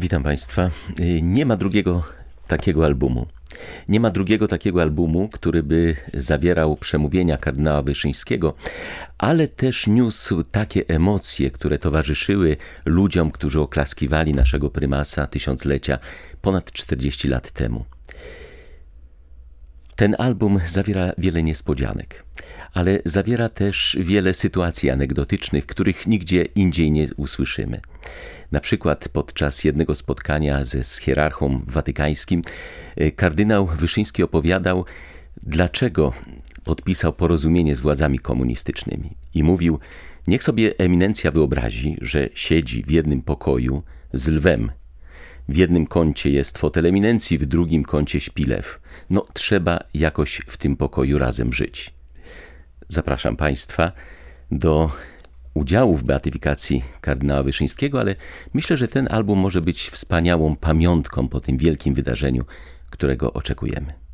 Witam Państwa. Y, nie ma drugiego takiego albumu. Nie ma drugiego takiego albumu, który by zawierał przemówienia kardynała Wyszyńskiego, ale też niósł takie emocje, które towarzyszyły ludziom, którzy oklaskiwali naszego prymasa tysiąclecia ponad 40 lat temu. Ten album zawiera wiele niespodzianek, ale zawiera też wiele sytuacji anegdotycznych, których nigdzie indziej nie usłyszymy. Na przykład podczas jednego spotkania ze, z hierarchą watykańskim e, kardynał Wyszyński opowiadał, dlaczego podpisał porozumienie z władzami komunistycznymi i mówił: Niech sobie eminencja wyobrazi, że siedzi w jednym pokoju z lwem w jednym kącie jest fotel eminencji, w drugim kącie śpilew. No, trzeba jakoś w tym pokoju razem żyć. Zapraszam Państwa do udziału w beatyfikacji kardynała Wyszyńskiego, ale myślę, że ten album może być wspaniałą pamiątką po tym wielkim wydarzeniu, którego oczekujemy.